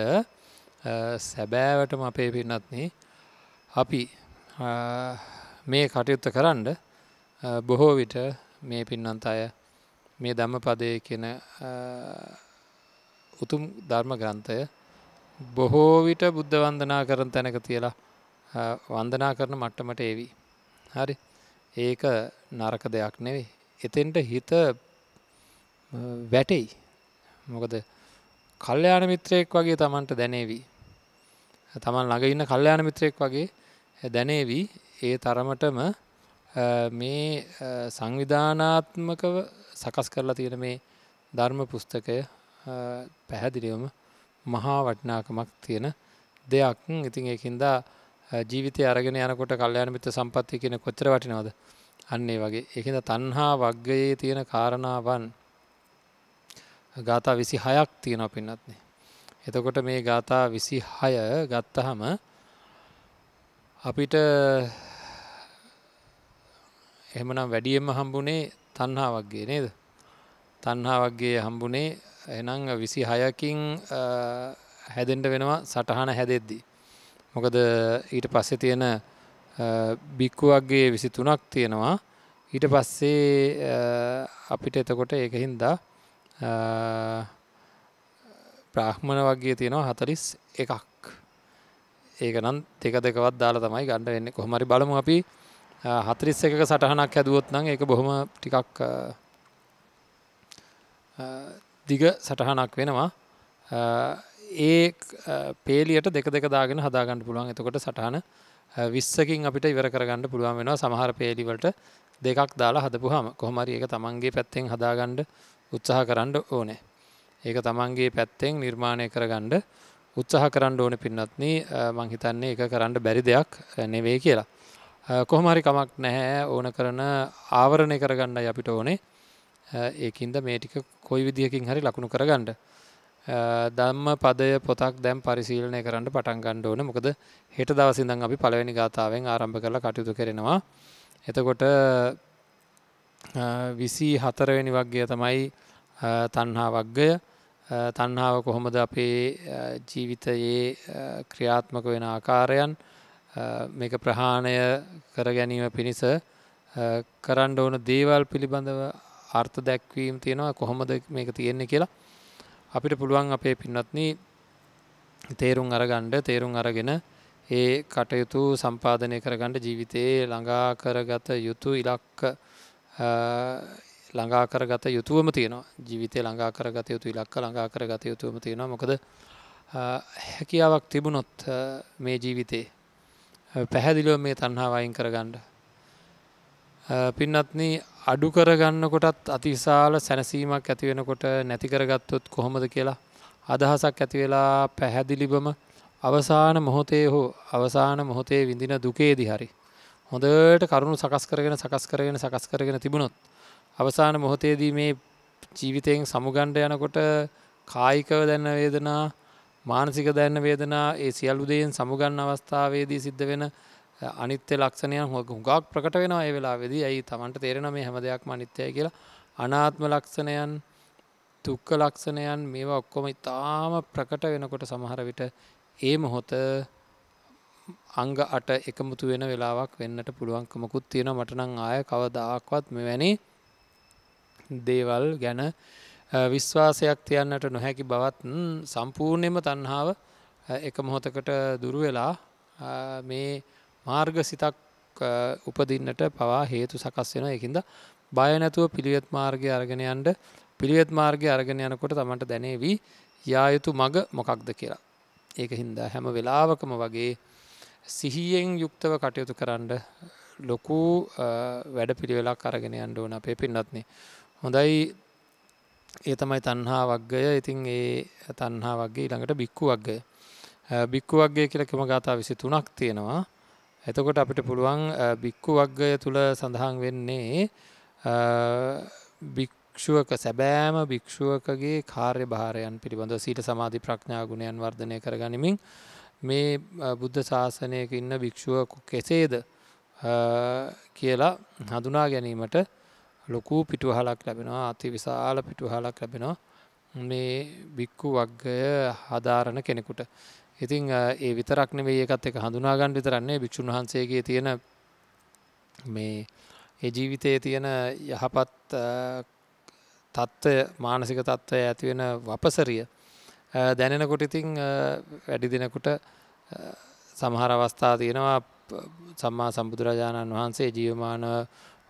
සැබෑවටම අපේ පින්නත්න අපි මේ කටයුත්ත කරන්න බොහෝ විට මේ පින්වන්ත අය මේ ධම්ම පදය කියන උතුම් ධර්ම ග්‍රන්ථය බොහෝ විට බුද්ධ වන්දනා කරන තැනක තියලා වන්දනා කරන මට්ටමට ඒවි. හරි ඒක නරක දෙයක් නෙවෙයි. එතෙන්ට හිත වැටෙයි. මොකද කල්්‍යයාන මිත්‍රයෙක් වගේ තමන්ට දැනේවී. තමන් ළඟ ඉන්න කල්්‍යයාන මිත්‍රයෙක් වගේ දැනේවී ඒ තරමටම මේ සංවිධානාත්මකව සකස් කරලා තියෙන මේ ධර්ම පුස්තකය පැහැදිලිවම මහා වටිනාකමක් තියෙන දෙයක් ඉතින් ඒකින්දා ජීවිතය අරගෙන යනකොට කල්්‍යයාන මිත්‍ර සම්පත්තිය කියන කොච්චර වටිනවද අන්නේ වගේ එකද තන්හා වග්ගයේ තියෙන කාරණාවන් ගාථා විසි හයක් තියෙන පින්නත්නේ. එතකොට මේ ගාථා විසි හය ගත්තහම අපිට එහෙමනම් වැඩියෙන්ම හම්බුනේ තණ්හාවක්ගේ නේද තණ්හාවක්ගේ හම්බුනේ එනම් විසි හයකින් හැදෙන්ට වෙනවා සටහන හැදෙද්දී. මොකද ඊට පස්සෙ තියෙන බික්කුවක්ගේ විසි තුනක් තියෙනවා ඊට පස්සේ අපිට එතකොට ඒක හින්දා ප්‍රාහ්මණ වගේ තියෙනවා හතරිස් එකක් ඒක නම් තෙක දෙකවත් දාලා තමයි ගණඩ වෙන්න කොහමරි බලමු අපි හතරිස් එකක සටහනක් හැදුවොත් නම් ඒක බොහොම ටිකක් දිග සටහනක් වෙනවා ඒ පේලියට දෙක දෙක දාගෙන හදාගන්න පුළුවන් එතකොට සටහන විස්සකින් අපිට ඉවර කරගන්න පුළුවන් වෙනවා සමහර පේලිවලට දෙකක් දාලා හදපු හම කොහොමරි ඒක තමන්ගේ පැත්තෙන් හදාගණ්ඩ උත්සාහ කරන්න ඕනේ ඒක තමන්ගේ පැත්තෙන් නිර්මාණය කරගණ්ඩ උත්සාහ කරන්න ඕන පින්නත්න මංහිතන්නේ එක කරන්න බැරි දෙයක් නෙවේ කියලා. කොහමහරි කමක් නැහැ ඕන කරන ආවරණය කරගන්න අපිට ඕනේ ඒකින්ද මේ ටික කොයි විදිහකින් හරි ලකුණු කරගන්නඩ දම්ම පදය පොතක් දැම් පරිශීලනය කරන්න පටන් ගණ්ඩ ඕන මොකද හෙට දවසිඳන් අපි පළවෙනි ගාථාවෙන් ආරම්භ කරලා කටයුතු කරෙනවා එතකොට විසි හතරවෙනි වගේ තමයි තන්හා වග්ගය තන්හාාව කොහොමද අපේ ජීවිතයේ ක්‍රියාත්මක වෙන ආකාරයන් මේක ප්‍රහාණය කර ගැනීම පිණිස කරන්න ඕන දේවල් පිළිබඳව අර්ථ දැක්වීම් තියෙනවා කොහොමද මේක තියෙන්නේ කියලා අපිට පුළුවන් අපේ පින්වත්නී තේරුම් අරගණ්ඩ තේරුම් අරගෙන ඒ කටයුතු සම්පාධනය කරගණ්ඩ ජීවිතයේ ළඟා කරගත යුතු ඉලක්ක ළඟා කරගත යුතුවම තියෙනවා ජීවිතය ළඟා කරගත යුතු ඉලක්ක ළඟා කරගත යුතුවම තියෙනවා මොකද හැකියාවක් තිබුණොත් මේ ජීවිතේ පැහැදිලුව මේ තන්හාව අයින් කරගන්න. පින්නත්න අඩු කරගන්නකොටත් අතිසාල සැනසීමක් ඇතිවෙනකොට නැතිකරගත්තොත් කොහොමද කියලා අදහසක් ඇතිවෙලා පැහැදිලිබම අවසාන මොහොතේ හෝ අවසාන මොහොතේ විඳින දුකේදි හරි. හොඳට කරුණු සකස් කරගෙන සකස් කරගෙන සකස් කරගෙන තිබුණොත්. අවසාන මොහොතේදී මේ ජීවිතයෙන් සමුගණ්ඩ යනකොට කායිකව දැන්න වේදනා මානසික දැන්න වේදනා ඒ සියල්ලුදයෙන් සමුගන්න අවස්ථාවේදී සිද්ධ වෙන අනිත්‍ය ලක්ෂණය හොක හුඟක් ප්‍රකට වෙනවා ඒ වෙලා වෙදි ඇයි තමන්ට තේරෙන මේ හැම දෙයක් මනිත්‍යය කියලා අනාත්ම ලක්ෂණයන් තුක්ක ලක්ෂණයන් මේවා ඔක්කොම ඉතාම ප්‍රකට වෙනකොට සමහර විට ඒ මොහොත අංග අට එකමුතු වෙන වෙලාවක් වෙන්නට පුළුවන්කමකුත් තියෙන මටනං ආය කවදාක්වත් මෙවැනි දේවල් ගැන විශ්වාසයක් තියන්නට නොහැකි බවත් සම්පූර්ණයම තන්හාාව එක මොහොතකට දුරුවෙලා මේ මාර්ග සිතක් උපදින්නට පවා හේතු සකස් වෙන එකින්ද බයනැතුව පිළියත් මාර්ගය අර්ගෙනයන්ට පිළියත් මාර්ගය අර්ගෙන යනකොට තමට දැනේවී යායුතු මග මොකක්ද කියලා. ඒක හින්දා හැම වෙලාවකම වගේ සිහියෙන් යුක්තව කටයුතු කරන්න ලොකු වැඩ පිළිවෙලක් අරගෙන අන්ඩුවන අපේ පින්නත්නේ. හොඳයි ඒ තමයි තන්හා වක්ගය ඉතින් ඒ තන්හා වගේ ළඟට බික්කු වක්ගය බික්කු වක්ගේ කියලකම ගාථා විසි තුනක් තියෙනවා එතකොට අපිට පුළුවන් බික්කු වක්ගය තුළ සඳහන් වෙන්නේ භික්ෂුවක සැබෑම භික්ෂුවකගේ කාර්ය භාරයන් පිළිබඳ සීට සමාධි ප්‍රඥා ගුණයන් වර්ධනය කරගනිමින් මේ බුද්ධ ශාසනයක ඉන්න භික්ෂුව කෙසේද කියලා හඳුනා ගැනීමට ලොකු පිටුහලක් ලැබෙනවා අති විශාල පිටුහලක් ලැබෙනවා මේ බික්කු වග්ගය හදාරණ කෙනෙකුට. ඉතිං ඒ විතරක්න මේ ඒකත් එක හඳුනාගන්න විතරන්නේ භික්‍ෂූන් වහන්සේගේ තියෙන මේ ඒ ජීවිතයේ තියෙන යහපත් තත්ත්වය මානසික තත්ත්වය ඇතිවෙන වපසරිය දැනෙනකොට ඉතිං වැඩි දෙනකුට සමහර අවස්ථා තියෙනවා සම්මා සම්බුදුරජාණන් වහන්සේ ජීවමාන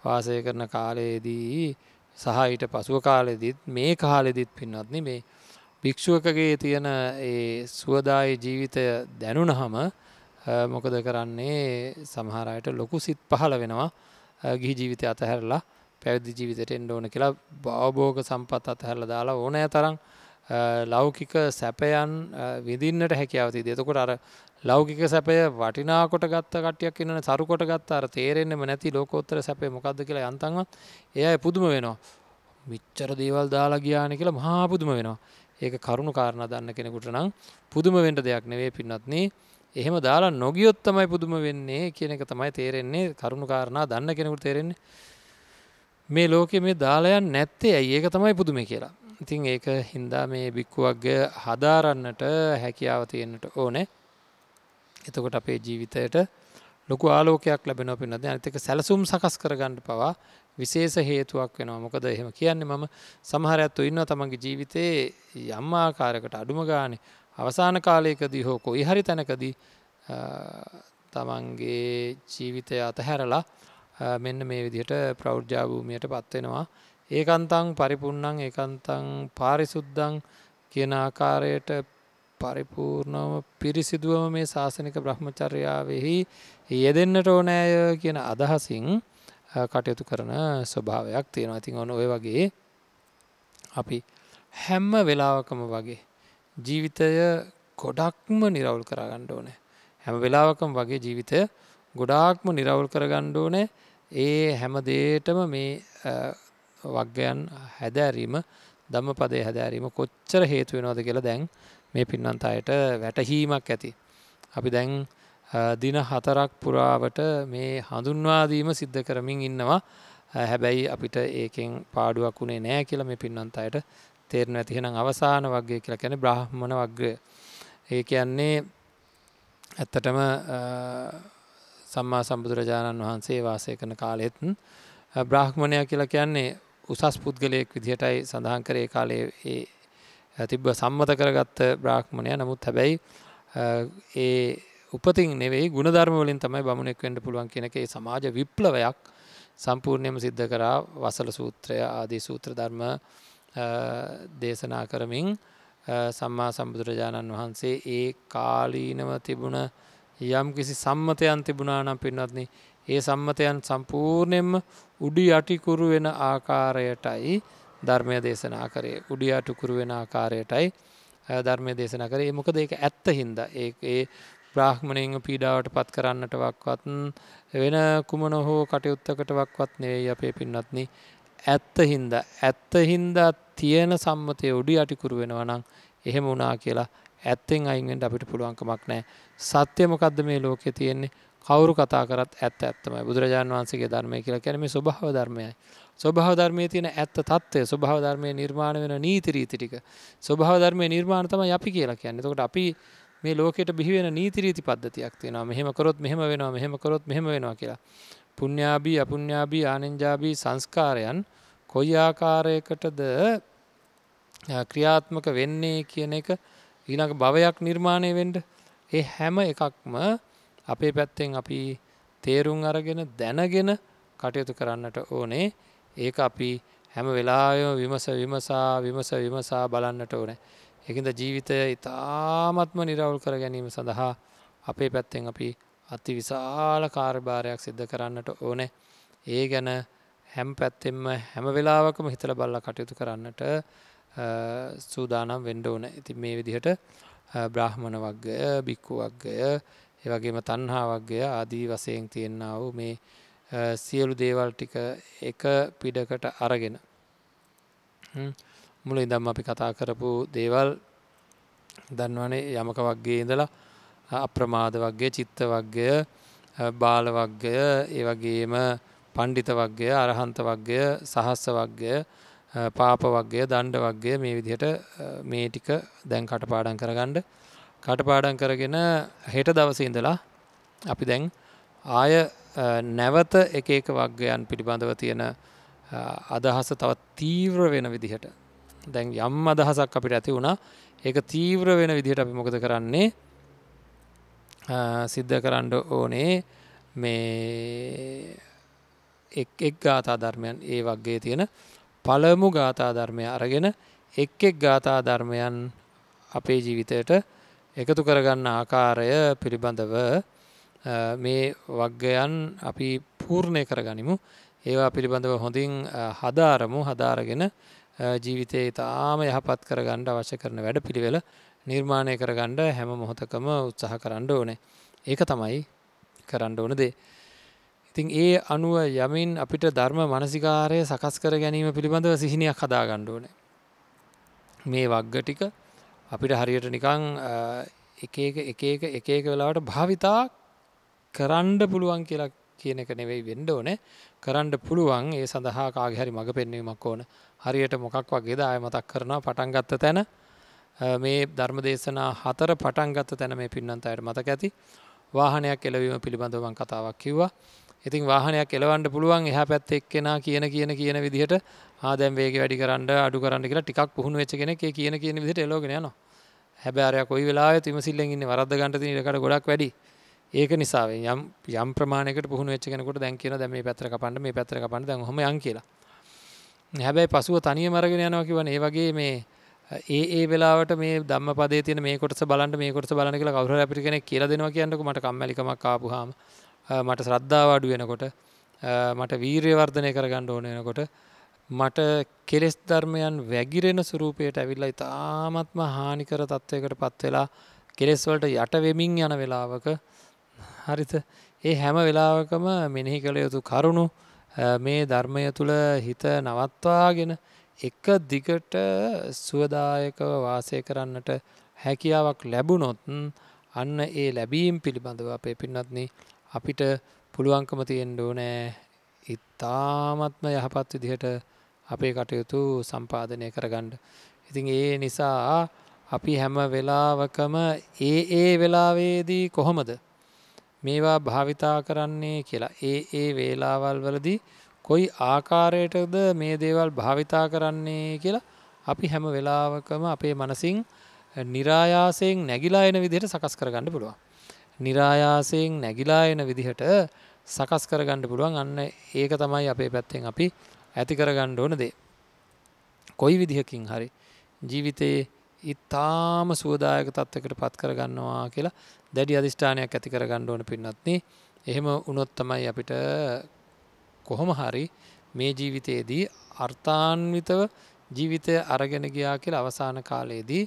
වාසය කරන කාලයේදී සහහිට පසුව කාලෙදිත් මේ කාලෙදිත් පින්නත්න මේ භික්‍ෂුවකගේ තියෙන ඒ සුවදායි ජීවිතය දැනුන හම මොකද කරන්නේ සමහරයට ලොකු සිත් පහළ වෙනවා ගිහි ජීවිතය අතහැරලා පැවිදි ජීවිතයට එන්ඩ ඕන කියලා බවබෝග සම්පත් අතහැරල දාලා ඕනෑ තරම් ලෞකික සැපයන් විදින්නට හැකියාවති දෙතකොට අර ලෞකික සැපය වටිනාකොට ගත්ත කටයක් ඉන්න සරුකොට ගත්ත අර තේරෙන්න්නම නැති ලෝකෝත්තර සැපේ මොකක්ද කියලා යන්තන්වත් එය පුදුම වෙනවා. මිච්චර දේවල් දාලා ගියාන කියලා මහා පුදුම වෙනවා. ඒක කරුණු කාරණ දන්න කෙනෙකුට නම් පුදුම වෙන්ට දෙයක් නෙවේ පින්නත්න්නේ එහෙම දාලා නොගියොත් තමයි පුදුම වෙන්නේ කියන එක තමයි තේරෙන්නේ කරුණු කාරණා දන්න කෙනෙකුට තේරෙන්නේ මේ ලෝකෙ මේ දාලයන් නැත්තේ ඇයි ඒක තමයි පුදුම කියලා ඉතින් ඒක හින්දා මේ බික්කුවක්ගේ හදාරන්නට හැකියාව තියෙන්න්නට ඕනේ එතකොට අපේ ජීවිතයට ලොකු ආලෝකයක් ලැබෙන පිනද අනිතක සැලසුම් සකස් කරගන්නට පවා විශේෂ හේතුවක් වෙනවා මොකද එහෙම කියන්නේ මම සමහරයත්තු ඉන්න තමන්ගේ ජීවිතයේ යම්මාආකාරකට අඩුම ගාන අවසාන කාලයකදී හෝ කොයි හරි තැනකදී තමන්ගේ ජීවිතය අතහැරලා මෙන්න මේ විදිහට ප්‍රෞද්ජාභූමියයට පත්වෙනවා ඒකන්තං පරිපුන්නං ඒකන්තං පාරිසුද්ධං කියන ආකාරයට පරිපූර්ණවම පිරිසිදුවම මේ ශාසනික බ්‍රහ්මචර්යාවෙහි යෙදෙන්නට ඕනෑය කියන අදහසින් කටයුතු කරන ස්වභාවයක් තියෙනවා ඉතින් ඔන්න ඔය වගේ අපි හැම්ම වෙලාවකම වගේ ජීවිතය ගොඩක්ම නිරවුල් කරගන්න ඕනෑ හැම වෙලාවකම වගේ ජීවිතය ගොඩාක්ම නිරවුල් කරගන්න ඕනෑ ඒ හැම දේටම මේ වග්ගයන් හැදෑරීම දම්ම පදේ හැදෑරීම කොච්චර හේතුවෙනවාද කියලා දැන් මේ පින්නන්ත අයට වැටහීමක් ඇති. අපි දැන් දින හතරක් පුරාවට මේ හඳුන්වාදීම සිද්ධ කරමින් ඉන්නවා හැබැයි අපිට ඒකෙන් පාඩුවක් වුණේ නෑ කියලා මේ පින්නන්ත අයට තේරණ ඇතිහෙනම් අවසාන වගේ කියලා කැන බ්‍රහ්මණ වග්‍රය. ඒ කියන්නේ ඇත්තටම සම්මා සම්බුදුරජාණන් වහන්සේ වාසය කරන කාලෙත් බ්‍රාහ්මණය කියලා කියන්නේ උසස් පුද්ගලයෙක් විදිහටයි සඳහන් කරේ කාලේ ඒ තිබ්බ සම්මත කරගත්ත බ්‍රාහ්මණය නමුත් හැබැයි ඒ උපතින් නෙවෙයි ගුණධර්මවලින් තමයි බමුණෙක් වෙන්ඩ පුළුවන් කියන එකේ සමාජ විප්ලවයක් සම්පූර්ණයම සිද්ධ කරා වසල සූත්‍රය ආදී සූත්‍ර ධර්ම දේශනා කරමින් සම්මා සම්බුදුරජාණන් වහන්සේ ඒ කාලීනව තිබුණ යම් කිසි සම්මතයන් තිබුණා නම් පින්වත්න්නේ ඒ සම්මතයන් සම්පූර්ණයෙන්ම උඩි යටිකුරු වෙන ආකාරයටයි ධර්මය දේශනා කරේ උඩි අටුකුරු වෙන ආකාරයටයි ධර්මය දේශනා කරේ මොකද ඒක ඇත්ත හින්දා ඒ ඒ බ්‍රාහ්මණයෙන් පීඩාවට පත් කරන්නට වක්වත් වෙන කුමන හෝ කටයුත්තකට වක්වත් නෙවෙයි අපේ පින්නත්නි ඇත්ත හින්දා ඇත්ත හින්දා තියෙන සම්මතය උඩි අටිකුරු වෙනවා නම් එහෙම වුණා කියලා ඇත්තෙන් අයින්ෙන්ට අපිට පුළුවන්කමක් නෑ සත්‍යමකක්ද මේ ලෝකෙ තියෙන්නේ කවුරු කතා කරත් ඇත් ඇත්තමයි බුදුරජාන් වන්සගේ ධර්මය කියලා කැනීම ස්වභාව ධර්මයයි. ස්වභාව ධර්මය තියෙන ඇත්ත තත්වය ස්වභාව ධර්මය නිර්මාණ වෙන නීතිරීති ටික. ස්වභාව ධර්මය නිර්මාණ තමයි අපි කියලා කියන්නේ. එතකොට අපි මේ ලෝකෙට බිහිවෙන නීතිරීති පද්ධතියක් තියෙනවා. මෙහෙම කරොත් මෙහෙම වෙනවා, මෙහෙම කරොත් මෙහෙම වෙනවා කියලා. පුඤ්ඤාභී, අපුඤ්ඤාභී, ආනෙන්ජාභී සංස්කාරයන් කොයි ආකාරයකටද ක්‍රියාත්මක වෙන්නේ කියන එක ඊළඟ භවයක් නිර්මාණය වෙන්න ඒ හැම එකක්ම අපේ පැත්තෙන් අපි තේරුම් අරගෙන දැනගෙන කටයුතු කරන්නට ඕනේ ඒක අපි හැම වෙලායම විමස විමසා විමස විමසා බලන්නට ඕන එකද ජීවිතය ඉතාමත්ම නිරවුල් කර ගැනීම සඳහා අපේ පැත්තෙන් අපි අති විශාල කාර්භාරයක් සිද්ධ කරන්නට ඕනේ ඒ ගැන හැම් පැත්තෙම හැම වෙලාවකම හිතල බල්ල කටයුතු කරන්නට සූදානම් වෙන්ඩ ඕන ඇති මේ විදිහට බ්‍රහ්මණ වක්ගය බික්කු වක්ගය ඒ වගේම තණ්හාවග්ගය ආදී වශයෙන් තියෙනා වූ මේ සියලු දේවල් ටික එක පිටකට අරගෙන මුල ඉඳන්ම අපි කතා කරපු දේවල් දන්නවනේ යමක වර්ගයේ ඉඳලා අප්‍රමාද වර්ගය, චිත්ත වර්ගය, බාල වර්ගය, ඒ වගේම පණ්ඩිත වර්ගය, අරහන්ත වර්ගය, සහස්ස වර්ගය, පාප වර්ගය, දණ්ඩ වර්ගය මේ විදිහට මේ ටික දැන් කටපාඩම් කරගන්න කටපාඩන් කරගෙන හෙට දවසඉඳලා අපි දැන් ආය නැවත එකක වක්ගයන් පිළිබඳව තියෙන අදහස තවත් තීව්‍ර වෙන විදිහට දැන් යම් අදහසක් අපිට ඇති වුණා ඒක තීව්‍ර වෙන විදිහට අපි මොකද කරන්නේ සිද්ධ කරන්න ඕනේ මේ එක් එක් ගාථා ධර්මයන් ඒ වගේ තියෙන පළමු ගාථා ධර්මය අරගෙන එක් එක් ගාථා ධර්මයන් අපේ ජීවිතයට එකතු කරගන්න ආකාරය පිළිබඳව මේ වග්ගයන් අපි පූර්ණය කරගනිමු ඒවා පිළිබඳව හොඳින් හදාරමු හදාරගෙන ජීවිතය ඉතාම යහපත් කරගණ්ඩ අවශ්‍ය කරන වැඩ පිළිවෙල නිර්මාණය කරගණ්ඩ හැම මොහොතකම උත්සාහ කරන්න ඕනේ ඒක තමයි කරන්න ඕන දේ. ඉතින් ඒ අනුව යමින් අපිට ධර්ම මනසිකාරය සකස් කර ගැනීම පිළිබඳව සිහිනයක් හදාගණ්ඩ ඕනේ. මේ වග්ග ටික අපිට හරියට නිකං එක එක එක එක වෙලාවට භාවිතා කරන්ඩ පුළුවන් කියලා කියන එක නෙවෙයි වෙන්ඩ ඕන කරන්න පුළුවන් ඒ සඳහා කාගහරි මඟ පෙන්වීමක් ඕන හරියට මොකක් වගේ දාය මතක් කරනවා පටන්ගත්ත තැන මේ ධර්ම දේශනා හතර පටන්ගත්ත තැන මේ පින්නන්තයට මතක ඇති වාහනයක් එලවීම පිළිබඳවන් කතාවක් කිව්වා ඉතින් වාහනයක් එලවන්ඩ පුළුවන් එහ පැත් එක්කෙනා කියන කියන කියන විදිහට ආදැම් වේග වැඩි කරන්න අඩු කරන්න කියලා ටිකක් පුහුණු වෙච්ච කෙනෙක් කියන කියන විදිහට එලෝගෙන යනවා හැබැරයක් කොයි වෙලා විමසිල්ලෙන් ඉන්නේ වරද්ද ගන්න තියෙන ඉඩකට ගොඩක් වැඩි ඒක නිසා යම් යම් ප්‍රමාණයකට පුහුණු වෙච්ච කෙනෙකුට දැන් කියන දැන් මේ පැත්තට කපන්න මේ පැත්තට කපන්න දැන් ඔහොම යන් කියලා හැබැයි පසුව තනියම අරගෙන යනවා කියවනේ ඒ වගේ මේ ඒ ඒ වෙලාවට මේ ධම්මපදයේ තියෙන මේ කොටස බලන්න මේ කොටස බලන්න කියලා කවුරු හරි අපිට කෙනෙක් කියලා දෙනවා කියන්නකො මට කම්මැලිකමක් ආපුවාම මට ශ්‍රද්ධාවඩු වෙනකොට මට වීර්යවර්ධනය කරගණ්ඩ ඕන වෙනකොට මට කෙලෙස් ධර්මයන් වැගිරෙන සුරූපයට ඇවිල්ලා ඉතාමත්ම හානිකර තත්ත්වයකට පත්වෙලා කෙලෙස්වලට යට වෙමින් යන වෙලාවක හරිත ඒ හැම වෙලාවකම මෙනෙහි කළ යුතු කරුණු මේ ධර්මය තුළ හිත නවත්වාගෙන එක දිගට සුවදායකව වාසය කරන්නට හැකියාවක් ලැබුණොත් අන්න ඒ ලැබීම් පිළිබඳව අපේ පින්නත්න්නේ අපිට පුළුවන්කම තියෙන්ඩ ඕනෑ ඉතාමත්ම යහපත් විදිහට අපේ කටයුතු සම්පාධනය කරගණ්ඩ. ඉතින් ඒ නිසා අපි හැම වෙලාවකම ඒ ඒ වෙලාවේදී කොහොමද මේවා භාවිතා කරන්නේ කියලා ඒ ඒ වේලාවල් වලදී කොයි ආකාරයටද මේ දේවල් භාවිතා කරන්නේ කියලා අපි හැම වෙලාවකම අපේ මනසින් නිරායාසයෙන් නැගිලා එන විදිහට සකස් කරගන්න පුළුවන්. નિરાයාසයෙන් නැగిලා එන විදිහට සකස් කරගන්න පුළුවන් අන්න ඒක තමයි අපේ පැත්තෙන් අපි ඇති කරගන්න ඕන දේ. කොයි විදිහකින් හරි ජීවිතයේ ඉතාම සුවදායක තත්ත්වකට පත් කරගන්නවා කියලා දැඩි අධිෂ්ඨානයක් ඇති කරගන්න ඕන පින්නත්න එහෙම උනොත් තමයි අපිට කොහොම හරි මේ ජීවිතයේදී අර්ථාන්විතව ජීවිතය අරගෙන ගියා කියලා අවසාන කාලයේදී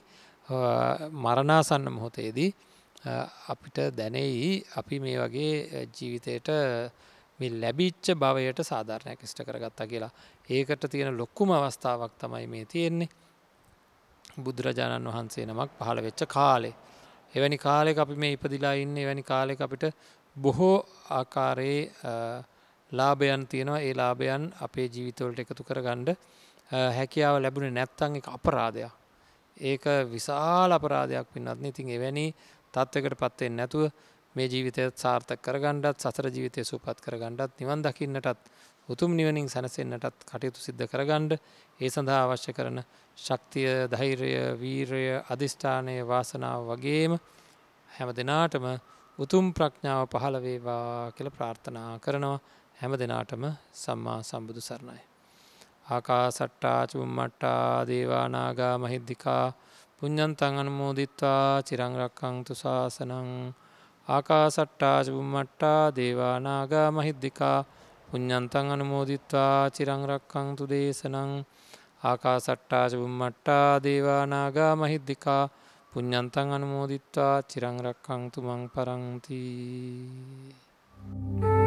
මරණාසන්න මොහොතේදී අපිට දැනෙයි අපි මේ වගේ ජීවිතයට ලැබිච්ච භවයට සාධාරණයක් ෂ්ට කරගත්තා කියලා ඒකට තියෙන ලොක්කුම අවස්ථාවක් තමයි මේ තියෙන්නේ බුදුරජාණන් වහන්සේ නමක් පහළ වෙච්ච කාලේ. එවැනි කාලෙක අපි මේ ඉපදිලා ඉන්න එවැනි කාලෙක අපිට බොහෝ ආකාරයේ ලාභයන් තියෙනවා ඒ ලාභයන් අපේ ජීවිතවලට එකතු කරගණ්ඩ හැකියාව ලැබුණ නැත්තං එක අපරාධයක්. ඒක විශාල අපරාධයක් පින්නත්න ඉතින් එවැනි තත්ත්වකට පත්වෙන් නැතුව මේ ජීවිතයත් සාර්ථක කරගණ්ඩත් සසර ජීවිතය සූපත් කරගණ්ඩත් නිවන් දකින්නටත් උතුම් නිවනින් සැනසෙන්න්නටත් කටයුතු සිද්ධ කරගණ්ඩ ඒ සඳහා අවශ්‍ය කරන ශක්තිය ධෛර්ය වීරය අධිෂ්ඨානය වාසනාව වගේම හැම දෙනාටම උතුම් ප්‍රඥාව පහළවේවා කියල ප්‍රාර්ථනා කරනවා හැම දෙනාටම සම්මා සම්බුදු සරණයි. ආකා සට්ටා චුම්මට්ටා දේවානාගා මහිද්දිකා පුඤ්ඥන්තං අනමෝදිත්වා චිරංරක්කංතු ශාසනං ආකාසට්ටාජබුම්මට්ටා දේවානාගා මහිද්දිකා පුඤ්ඥන්තං අනමෝදිත්වා චිරංරක්කංතු දේශනං ආකාසට්ටාජබුම්මට්ටා දේවානාගා මහිද්දිකා පුඤ්ඥන්තං අනමෝදිත්වා චිරංරක්කංතු මං පරංති. Thank you.